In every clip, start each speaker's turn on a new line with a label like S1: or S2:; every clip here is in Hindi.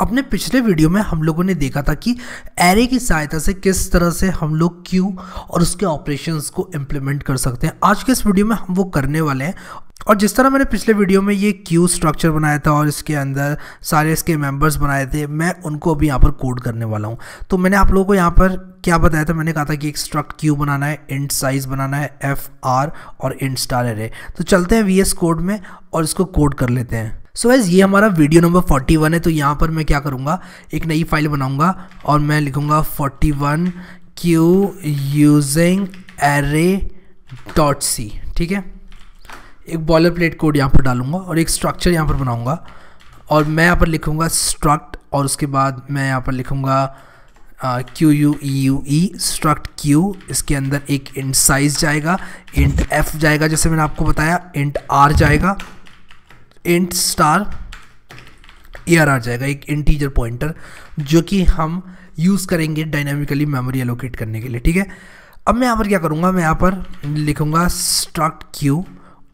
S1: अपने पिछले वीडियो में हम लोगों ने देखा था कि एरे की सहायता से किस तरह से हम लोग क्यू और उसके ऑपरेशंस को इम्प्लीमेंट कर सकते हैं आज के इस वीडियो में हम वो करने वाले हैं और जिस तरह मैंने पिछले वीडियो में ये क्यू स्ट्रक्चर बनाया था और इसके अंदर सारे इसके मेंबर्स बनाए थे मैं उनको अभी यहाँ पर कोड करने वाला हूँ तो मैंने आप लोगों को यहाँ पर क्या बताया था मैंने कहा था कि एक स्ट्रक्ट क्यू बनाना है इंट साइज बनाना है एफ आर और इंट स्टार एरे तो चलते हैं वी कोड में और इसको कोड कर लेते हैं सो so, ये हमारा वीडियो नंबर 41 है तो यहाँ पर मैं क्या करूँगा एक नई फाइल बनाऊँगा और मैं लिखूँगा 41 one Q using array dot C ठीक है एक बॉलर प्लेट कोड यहाँ पर डालूँगा और एक स्ट्रक्चर यहाँ पर बनाऊँगा और मैं यहाँ पर लिखूँगा स्ट्रक्ट और उसके बाद मैं यहाँ पर लिखूँगा Q U E U E struct Q इसके अंदर एक इंट साइज जाएगा इंट एफ जाएगा जैसे मैंने आपको बताया इंट आर जाएगा इंट स्टार एयर आ जाएगा एक इंटीजर पॉइंटर जो कि हम यूज़ करेंगे डायनामिकली मेमोरी एलोकेट करने के लिए ठीक है अब मैं यहाँ पर क्या करूँगा मैं यहाँ पर लिखूँगा स्ट्रक्ट क्यू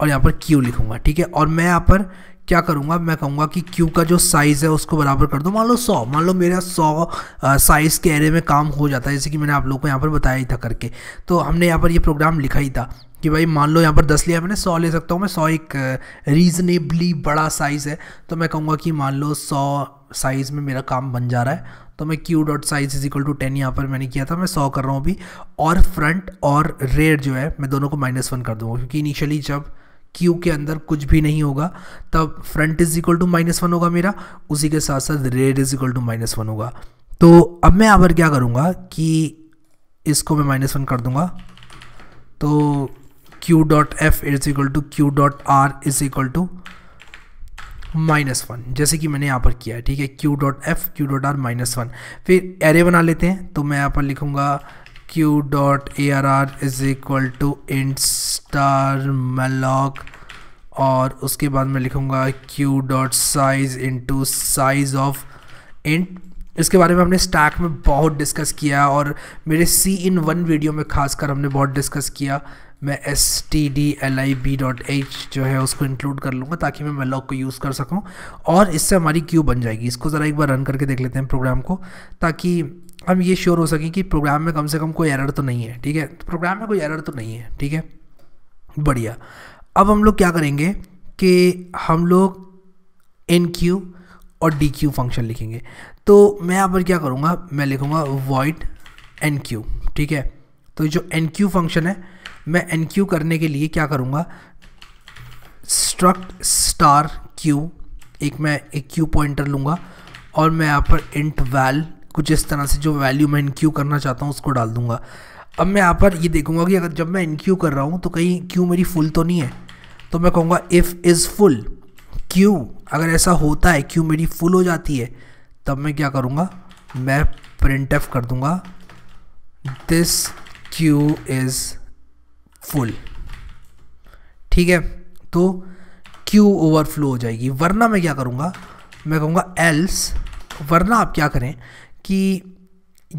S1: और यहाँ पर क्यू लिखूँगा ठीक है और मैं यहाँ पर क्या करूँगा मैं कहूँगा कि क्यू का जो साइज़ है उसको बराबर कर दो मान लो सौ मान लो मेरा सौ साइज़ के एरे में काम हो जाता है जैसे कि मैंने आप लोगों को यहाँ पर बताया ही था करके तो हमने यहाँ पर ये यह प्रोग्राम लिखा ही था कि भाई मान लो यहाँ पर दस लिया मैंने सौ ले सकता हूँ मैं सौ एक रीज़नेबली बड़ा साइज़ है तो मैं कहूँगा कि मान लो सौ साइज़ में मेरा काम बन जा रहा है तो मैं Q dot size is equal to ten यहाँ पर मैंने किया था मैं सौ कर रहा हूँ अभी और फ्रंट और रेयर जो है मैं दोनों को माइनस वन कर दूँगा क्योंकि इनिशियली जब क्यू के अंदर कुछ भी नहीं होगा तब front is equal to minus one होगा मेरा उसी के साथ साथ rear is equal to minus one होगा तो अब मैं यहाँ पर क्या करूँगा कि इसको मैं माइनस वन कर दूँगा तो Q dot F is equal to Q dot R is equal to minus one जैसे कि मैंने यहाँ पर किया है ठीक है Q dot F Q dot R minus one फिर एरे बना लेते हैं तो मैं यहाँ पर लिखूँगा Q dot A R R is equal to int star malloc और उसके बाद मैं लिखूँगा Q dot size into size of int इसके बारे में हमने स्टैक में बहुत डिस्कस किया और मेरे सी इन वन वीडियो में खासकर हमने बहुत डिस्कस किया मैं S T D L I B dot H जो है उसको इंक्लूड कर लूँगा ताकि मैं मेलॉग को यूज़ कर सकूँ और इससे हमारी क्यू बन जाएगी इसको ज़रा एक बार रन करके देख लेते हैं प्रोग्राम को ताकि हम ये श्योर हो सकें कि प्रोग्राम में कम से कम कोई एरर तो नहीं है ठीक है प्रोग्राम में कोई एरर तो नहीं है ठीक है बढ़िया अब हम लोग क्या करेंगे कि हम लोग एन क्यू और डी क्यू फंक्शन लिखेंगे तो मैं यहाँ पर क्या करूँगा मैं लिखूँगा वॉइड एन क्यू ठीक है तो जो एन क्यू फंक्शन है मैं एन क्यू करने के लिए क्या करूँगा स्ट्रक्ट स्टार क्यू एक मैं एक क्यू पॉइंटर लूँगा और मैं यहाँ पर इंट वैल कुछ इस तरह से जो वैल्यू मैं इनक्यू करना चाहता हूँ उसको डाल दूँगा अब मैं यहाँ पर ये देखूँगा कि अगर जब मैं इनक्यू कर रहा हूँ तो कहीं क्यू मेरी फुल तो नहीं है तो मैं कहूँगा इफ़ इज़ फुल क्यू अगर ऐसा होता है क्यू मेरी फुल हो जाती है तब मैं क्या करूँगा मैं प्रिंट कर दूँगा दिस क्यू इज़ फुल ठीक है तो क्यू ओवरफ्लो हो जाएगी वरना मैं क्या करूँगा मैं कहूँगा एल्स वरना आप क्या करें कि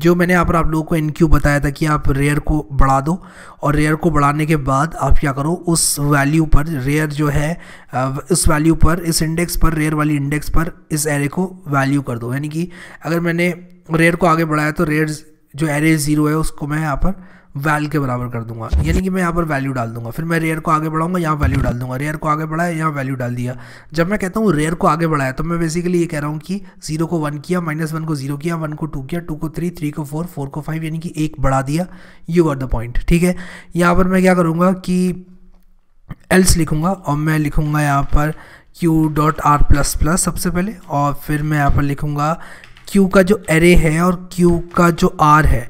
S1: जो मैंने यहाँ पर आप लोगों को इन क्यू बताया था कि आप रेयर को बढ़ा दो और रेयर को बढ़ाने के बाद आप क्या करो उस वैल्यू पर रेयर जो है उस वैल्यू पर इस इंडेक्स पर रेयर वाली इंडेक्स पर इस एरे को वैल्यू कर दो यानी कि अगर मैंने रेयर को आगे बढ़ाया तो रेयर जो एरे ज़ीरो है उसको मैं यहाँ पर वैल के बराबर कर दूंगा यानी कि मैं यहाँ पर वैल्यू डाल दूंगा फिर मैं रेयर को आगे बढ़ाऊंगा यहाँ वैल्यू डाल दूंगा रेयर को आगे बढ़ाया यहाँ वैल्यू डाल दिया जब मैं कहता हूँ रेयर को आगे बढ़ाया तो मैं बेसिकली ये कह रहा हूँ कि जीरो को वन किया माइनस वन को जीरो किया वन को टू किया टू को थ्री थ्री को फोर फोर को फाइव यानी कि एक बढ़ा दिया यू आर द पॉइंट ठीक है यहाँ पर मैं क्या करूँगा कि एल्स लिखूँगा और मैं लिखूँगा यहाँ पर Q dot R plus plus सबसे पहले और फिर मैं यहाँ पर लिखूँगा क्यू का जो एरे है और क्यू का जो आर है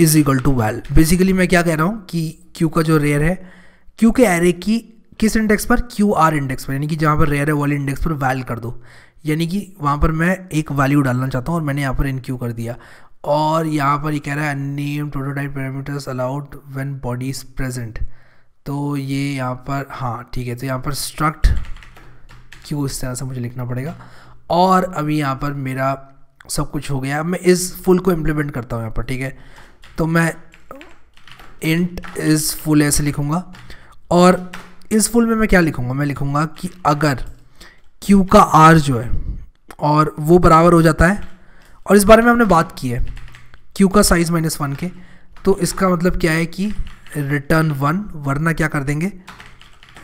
S1: is equal to well basically मैं क्या कह रहा हूँ कि क्यू का जो रेयर है क्यू के एरे की किस इंडेक्स पर क्यू आर इंडेक्स पर यानी कि जहाँ पर रेयर है वाले इंडेक्स पर वैल कर दो यानी कि वहाँ पर मैं एक वैल्यू डालना चाहता हूँ और मैंने यहाँ पर इन क्यू कर दिया और यहाँ पर ये कह रहा है name prototype parameters allowed when body is present तो ये यहाँ पर हाँ ठीक है तो यहाँ पर स्ट्रक्ट क्यू इस तरह से मुझे लिखना पड़ेगा और अभी यहाँ पर मेरा सब कुछ हो गया मैं इस फुल को इम्प्लीमेंट करता हूँ यहाँ पर ठीक है तो मैं इंट इज़ फुल ऐसे लिखूँगा और इस फुल में मैं क्या लिखूँगा मैं लिखूँगा कि अगर क्यू का आर जो है और वो बराबर हो जाता है और इस बारे में हमने बात की है क्यू का साइज़ माइनस वन के तो इसका मतलब क्या है कि रिटर्न वन वरना क्या कर देंगे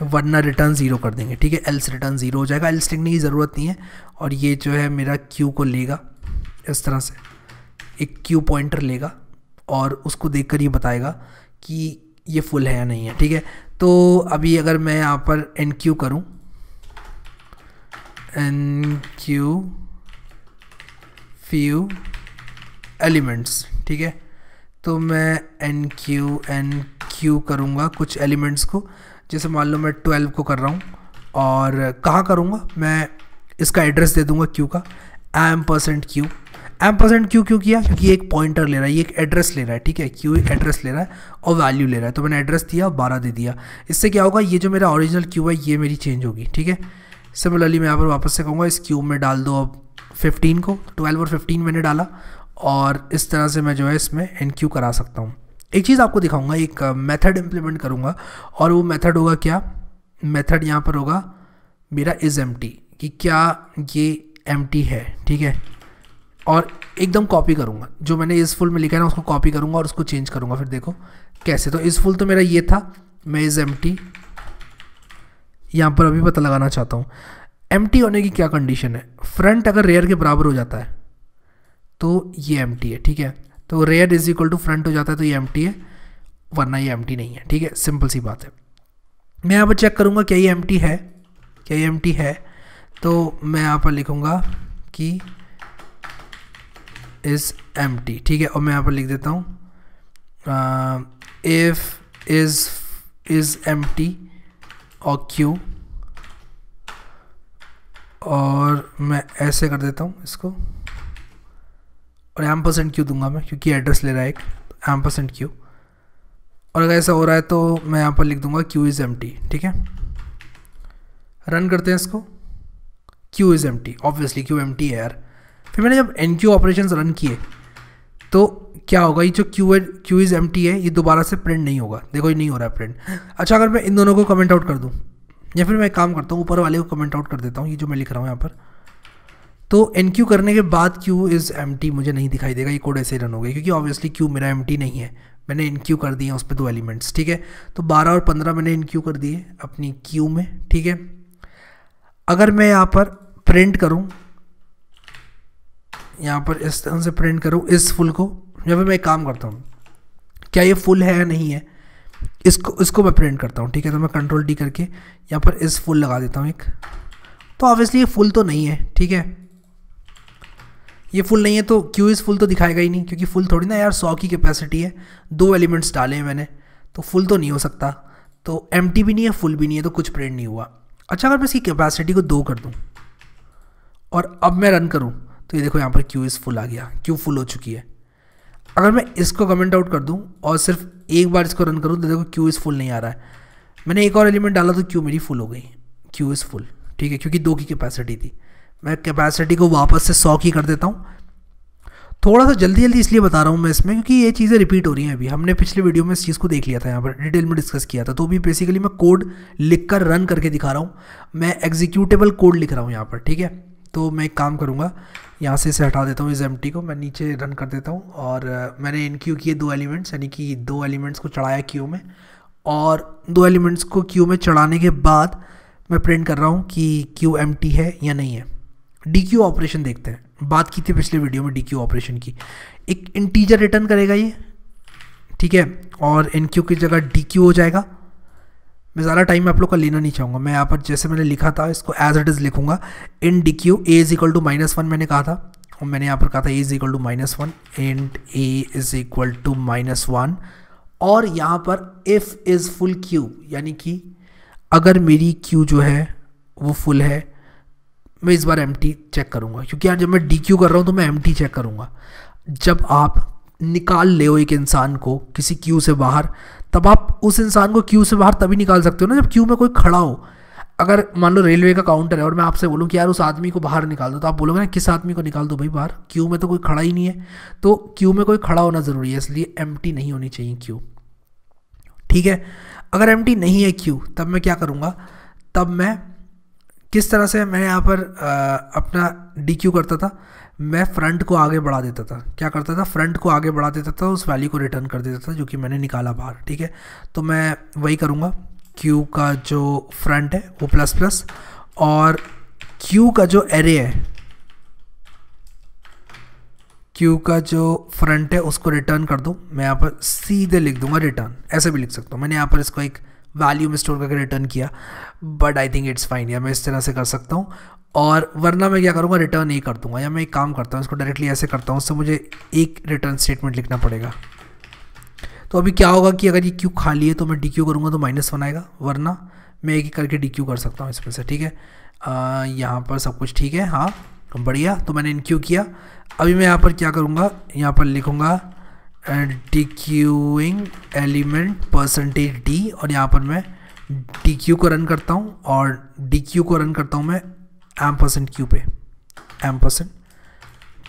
S1: वरना रिटर्न ज़ीरो कर देंगे ठीक है एल्स रिटर्न ज़ीरो हो जाएगा एल्स लिखने की ज़रूरत नहीं है और ये जो है मेरा क्यू को लेगा इस तरह से एक क्यू पॉइंटर लेगा और उसको देख कर ये बताएगा कि ये फुल है या नहीं है ठीक है तो अभी अगर मैं यहाँ पर एन क्यू करूँ एन क्यू फ्यू एलिमेंट्स ठीक है तो मैं एन क्यू एन क्यू करूँगा कुछ एलिमेंट्स को जैसे मान लो मैं ट्वेल्व को कर रहा हूँ और कहाँ करूँगा मैं इसका एड्रेस दे दूँगा क्यू का M percent Q M percent क्यों क्यों किया क्योंकि एक पॉइंटर ले रहा है ये एक एड्रेस ले रहा है ठीक है क्यू एक एड्रेस ले रहा है और वैल्यू ले रहा है तो मैंने एड्रेस दिया बारह दे दिया इससे क्या होगा ये जो मेरा ऑरिजिनल क्यू है ये मेरी चेंज होगी ठीक है सिमिलरली मैं यहाँ पर वापस से कहूँगा इस क्यूब में डाल दो अब फिफ्टीन को ट्वेल्व और फिफ्टीन मैंने डाला और इस तरह से मैं जो है इसमें एन क्यू करा सकता हूँ एक चीज़ आपको दिखाऊंगा एक मेथड इम्प्लीमेंट करूँगा और वो मेथड होगा क्या मेथड यहाँ पर होगा मेरा इज़ एम कि क्या ये एम है ठीक है और एकदम कॉपी करूँगा जो मैंने इस फुल में लिखा है ना उसको कॉपी करूँगा और उसको चेंज करूँगा फिर देखो कैसे तो इस फुल तो मेरा ये था मैं इज़ एम टी यहाँ पर अभी पता लगाना चाहता हूँ एम टी होने की क्या कंडीशन है फ्रंट अगर रेयर के बराबर हो जाता है तो ये एम टी है ठीक है तो rear is equal to front हो जाता है तो ये एम टी है वरना ये एम टी नहीं है ठीक है सिंपल सी बात है मैं यहाँ पर चेक करूँगा क्या ये एम टी है क्या ये एम टी है तो मैं यहाँ पर लिखूँगा कि इज़ एम ठीक है और मैं यहाँ पर लिख देता हूँ इफ़ इज़ इज़ एम और क्यू और मैं ऐसे कर देता हूँ इसको और एम परसेंट क्यू दूंगा मैं क्योंकि एड्रेस ले रहा है एक एम परसेंट क्यू और अगर ऐसा हो रहा है तो मैं यहाँ पर लिख दूंगा क्यू इज़ एम ठीक है रन करते हैं इसको Q is empty obviously Q M है यार फिर मैंने जब एन क्यू ऑपरेशन रन किए तो क्या होगा ये जो क्यू है क्यू इज़ एम है ये दोबारा से प्रिंट नहीं होगा देखो ये नहीं हो रहा है प्रिंट अच्छा अगर मैं इन दोनों को कमेंट आउट कर दूँ या फिर मैं काम करता हूँ ऊपर वाले को कमेंट आउट कर देता हूँ ये जो मैं लिख रहा हूँ यहाँ पर तो एन क्यू करने के बाद क्यू इज़ एम मुझे नहीं दिखाई देगा ये कोड ऐसे ही रन हो गया क्योंकि ऑब्वियसली क्यू मेरा एम नहीं है मैंने इन क्यू कर दिए उस पर दो एलिमेंट्स ठीक है तो बारह और पंद्रह मैंने इन क्यू कर दिए अपनी क्यू में ठीक है अगर मैं यहाँ पर प्रिंट करूँ यहाँ पर इस तरह से प्रिंट करूँ इस फुल को या फिर मैं एक काम करता हूँ क्या ये फुल है या नहीं है इसको इसको मैं प्रिंट करता हूँ ठीक है तो मैं कंट्रोल डी करके यहाँ पर इस फुल लगा देता हूँ एक तो ऑब्वियसली ये फुल तो नहीं है ठीक है ये फुल नहीं है तो क्यों इस फुल तो दिखाएगा ही नहीं क्योंकि फुल थोड़ी ना यार सौ की कैपेसिटी है दो एलिमेंट्स डाले हैं मैंने तो फुल तो नहीं हो सकता तो एम भी नहीं है फुल भी नहीं है तो कुछ प्रिंट नहीं हुआ अच्छा अगर मैं इसकी कैपेसिटी को दो कर दूँ और अब मैं रन करूँ तो ये देखो यहाँ पर क्यू इज़ फुल आ गया क्यू फुल हो चुकी है अगर मैं इसको कमेंट आउट कर दूँ और सिर्फ एक बार इसको रन करूँ तो देखो क्यू इज़ फुल नहीं आ रहा है मैंने एक और एलिमेंट डाला तो क्यू मेरी फुल हो गई क्यू इज़ फुल ठीक है क्योंकि दो की कैपेसिटी थी मैं कैपेसिटी को वापस से सौ की कर देता हूँ थोड़ा सा जल्दी जल्दी इसलिए बता रहा हूँ मैं इसमें क्योंकि ये चीज़ें रिपीट हो रही हैं अभी हमने पिछले वीडियो में इस चीज़ को देख लिया था यहाँ पर डिटेल में डिस्कस किया था तो अभी बेसिकली मैं कोड लिख कर रन करके दिखा रहा हूँ मैं एग्जीक्यूटेबल कोड लिख रहा हूँ यहाँ पर ठीक है तो मैं एक काम करूँगा यहाँ से इसे हटा देता हूँ इस एम को मैं नीचे रन कर देता हूँ और मैंने इन क्यू किए दो एलिमेंट्स यानी कि दो एलिमेंट्स को चढ़ाया क्यू में और दो एलिमेंट्स को क्यू में चढ़ाने के बाद मैं प्रिंट कर रहा हूँ कि क्यू एम है या नहीं है डी क्यू ऑपरेशन देखते हैं बात की थी पिछले वीडियो में डी क्यू ऑपरेशन की एक इंटीजर रिटर्न करेगा ये ठीक है और इन क्यू की जगह डी क्यू हो जाएगा मैं ज़्यादा टाइम आप लोग का लेना नहीं चाहूँगा मैं यहाँ पर जैसे मैंने लिखा था इसको एज इट इज़ लिखूंगा in D Q A is equal to minus one मैंने कहा था और मैंने यहाँ पर कहा था A is equal to minus one and A is equal to minus one और यहाँ पर इफ़ इज़ फुल क्यू यानी कि अगर मेरी क्यू जो है वो फुल है मैं इस बार एम चेक करूँगा क्योंकि यार जब मैं डी क्यू कर रहा हूँ तो मैं एम चेक करूँगा जब आप निकाल ले एक इंसान को किसी क्यू से बाहर तब आप उस इंसान को क्यू से बाहर तभी निकाल सकते हो ना जब क्यू में कोई खड़ा हो अगर मान लो रेलवे का काउंटर है और मैं आपसे बोलूँ कि यार उस आदमी को बाहर निकाल दो तो आप बोलोगे ना किस आदमी को निकाल दो भाई बाहर क्यू में तो कोई खड़ा ही नहीं है तो क्यू में कोई खड़ा होना ज़रूरी है इसलिए एम नहीं होनी चाहिए क्यू ठीक है अगर एम नहीं है क्यू तब मैं क्या करूँगा तब मैं किस तरह से मैंने यहाँ पर आ, अपना डी क्यू करता था मैं फ्रंट को आगे बढ़ा देता था क्या करता था फ्रंट को आगे बढ़ा देता था उस वैल्यू को रिटर्न कर देता था जो कि मैंने निकाला बाहर ठीक है तो मैं वही करूँगा क्यू का जो फ्रंट है वो प्लस प्लस और क्यू का जो एरे है क्यू का जो फ्रंट है उसको रिटर्न कर दूँ मैं यहाँ पर सीधे लिख दूंगा रिटर्न ऐसे भी लिख सकता हूँ मैंने यहाँ पर इसको एक वैल्यू में स्टोर करके रिटर्न किया but I think it's fine या मैं इस तरह से कर सकता हूँ और वरना मैं क्या करूँगा रिटर्न ही कर दूँगा या मैं एक काम करता हूँ इसको डायरेक्टली ऐसे करता हूँ उससे मुझे एक रिटर्न स्टेटमेंट लिखना पड़ेगा तो अभी क्या होगा कि अगर ये क्यू खाली है तो मैं डी क्यू करूँगा तो माइनस वन आएगा वरना मैं एक एक करके डी क्यू कर सकता हूँ इसमें से ठीक है यहाँ पर सब कुछ ठीक है हाँ बढ़िया तो मैंने इन क्यू किया अभी मैं यहाँ पर क्या करूँगा यहाँ पर लिखूँगा डिक्यूइंग एलिमेंट परसेंटेज डी और यहाँ पर मैं डी क्यू को रन करता हूँ और डी क्यू को रन करता हूँ मैं एम परसेंट क्यू पे एम परसेंट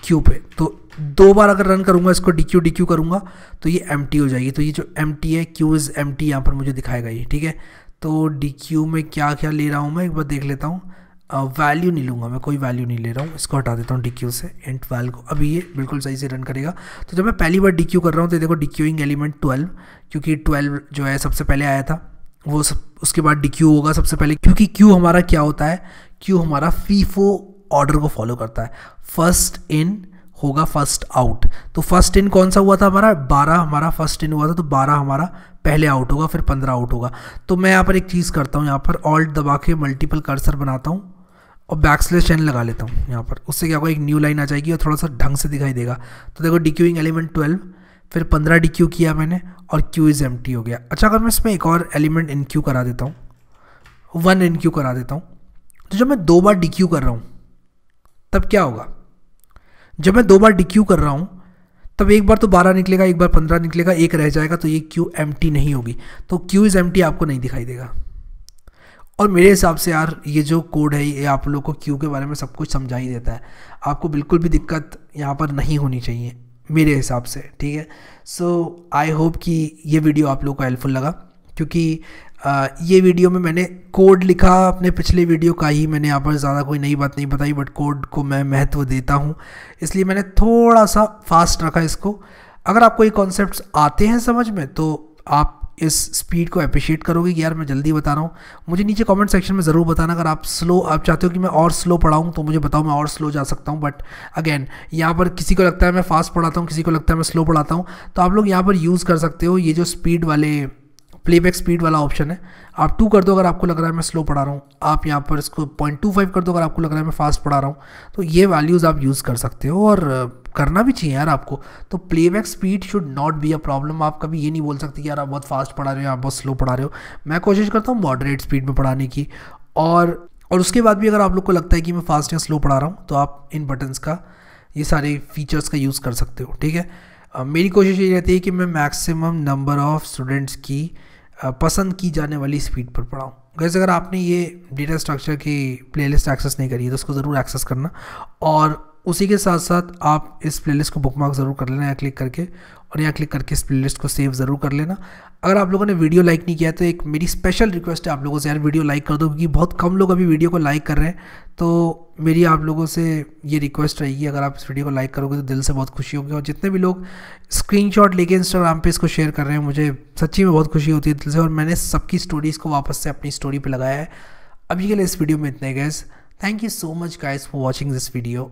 S1: क्यू पे तो दो बार अगर रन करूँगा इसको डी क्यू डी क्यू करूँगा तो ये एम टी हो जाएगी तो ये जो एम टी है क्यू इज़ एम टी यहाँ पर मुझे दिखाएगा ये ठीक है तो डी क्यू में क्या क्या ले रहा हूँ मैं एक बार देख लेता हूँ वैल्यू नहीं लूँगा मैं कोई वैल्यू नहीं ले रहा हूँ इसको हटा देता हूँ डी से एंड ट्वेल्व को अभी ये बिल्कुल सही से रन करेगा तो जब मैं पहली बार डी कर रहा हूँ तो देखो डी एलिमेंट ट्वेल्व क्योंकि ट्वेल्व जो है सबसे पहले आया था वो सब उसके बाद डी होगा सबसे पहले क्योंकि क्यू हमारा क्या होता है क्यू हमारा फीफो ऑर्डर को फॉलो करता है फर्स्ट इन होगा फर्स्ट आउट तो फर्स्ट इन कौन सा हुआ था हमारा बारह हमारा फर्स्ट इन हुआ था तो बारह हमारा पहले आउट होगा फिर पंद्रह आउट होगा तो मैं यहाँ पर एक चीज़ करता हूँ यहाँ पर ऑल्ट दबा के मल्टीपल कर्सर बनाता हूँ और बैक स्लैश एन लगा लेता हूँ यहाँ पर उससे क्या होगा एक न्यू लाइन आ जाएगी और थोड़ा सा ढंग से दिखाई देगा तो देखो क्यूइंग एलिमेंट ट्वेल्व फिर पंद्रह डी क्यू किया मैंने और क्यू इज़ एम हो गया अच्छा अगर मैं इसमें एक और एलिमेंट इन क्यू करा देता हूँ वन इन क्यू करा देता हूँ तो जब मैं दो बार डी क्यू कर रहा हूँ तब क्या होगा जब मैं दो बार डी क्यू कर रहा हूँ तब एक बार तो बारह निकलेगा एक बार पंद्रह निकलेगा एक रह जाएगा तो ये क्यू एम नहीं होगी तो क्यू इज़ एम आपको नहीं दिखाई देगा और मेरे हिसाब से यार ये जो कोड है ये आप लोग को क्यू के बारे में सब कुछ समझा ही देता है आपको बिल्कुल भी दिक्कत यहाँ पर नहीं होनी चाहिए मेरे हिसाब से ठीक है सो आई होप कि ये वीडियो आप लोग को हेल्पफुल लगा क्योंकि आ, ये वीडियो में मैंने कोड लिखा अपने पिछले वीडियो का ही मैंने यहाँ पर ज़्यादा कोई नई बात नहीं बताई बट कोड को मैं महत्व देता हूँ इसलिए मैंने थोड़ा सा फास्ट रखा इसको अगर आपको ये कॉन्सेप्ट आते हैं समझ में तो आप इस स्पीड को अप्रिशिएट करोगे कि यार मैं जल्दी बता रहा हूँ मुझे नीचे कमेंट सेक्शन में ज़रूर बताना अगर आप स्लो आप चाहते हो कि मैं और स्लो पढ़ाऊँ तो मुझे बताओ मैं और स्लो जा सकता हूँ बट अगेन यहाँ पर किसी को लगता है मैं फास्ट पढ़ाता हूँ किसी को लगता है मैं स्लो पढ़ाता हूँ तो आप लोग यहाँ पर यूज़ कर सकते हो ये जो स्पीड वाले प्लेबैक स्पीड वाला ऑप्शन है आप टू कर दो अगर आपको लग रहा है मैं स्लो पढ़ा रहा हूँ आप यहाँ पर इसको पॉइंट टू फाइव कर दो अगर आपको लग रहा है मैं फास्ट पढ़ा रहा हूँ तो ये वैल्यूज़ आप यूज़ कर सकते हो और करना भी चाहिए यार आपको तो playback speed should not be a problem आप कभी ये नहीं बोल सकते यार आप बहुत फास्ट पढ़ा रहे हो आप बहुत स्लो पढ़ा रहे हो मैं कोशिश करता हूँ मॉडरेट स्पीड में पढ़ाने की और और उसके बाद भी अगर आप लोग को लगता है कि मैं फास्ट या स्लो पढ़ा रहा हूँ तो आप इन बटन्स का ये सारे फीचर्स का यूज़ कर सकते हो ठीक है मेरी कोशिश ये रहती है कि मैं मैक्सिमम नंबर ऑफ़ स्टूडेंट्स की पसंद की जाने वाली स्पीड पर पढ़ाऊँ गैस अगर आपने ये डेटा स्ट्रक्चर की प्लेलिस्ट एक्सेस नहीं करी है तो उसको ज़रूर एक्सेस करना और उसी के साथ साथ आप इस प्लेलिस्ट को बुकमार्क ज़रूर कर लेना यहाँ क्लिक करके और यहाँ क्लिक करके इस प्लेलिस्ट को सेव ज़रूर कर लेना अगर आप लोगों ने वीडियो लाइक नहीं किया तो एक मेरी स्पेशल रिक्वेस्ट है आप लोगों से यार वीडियो लाइक कर दो क्योंकि बहुत कम लोग अभी वीडियो को लाइक कर रहे हैं तो मेरी आप लोगों से ये रिक्वेस्ट रहेगी अगर आप इस वीडियो को लाइक करोगे तो दिल से बहुत खुशी होगी और जितने भी लोग स्क्रीनशॉट लेके इंस्टाग्राम पे इसको शेयर कर रहे हैं मुझे सच्ची में बहुत खुशी होती है दिल से और मैंने सबकी स्टोरीज़ को वापस से अपनी स्टोरी पर लगाया है अभी के लिए इस वीडियो में इतने guys thank you so much guys for watching this video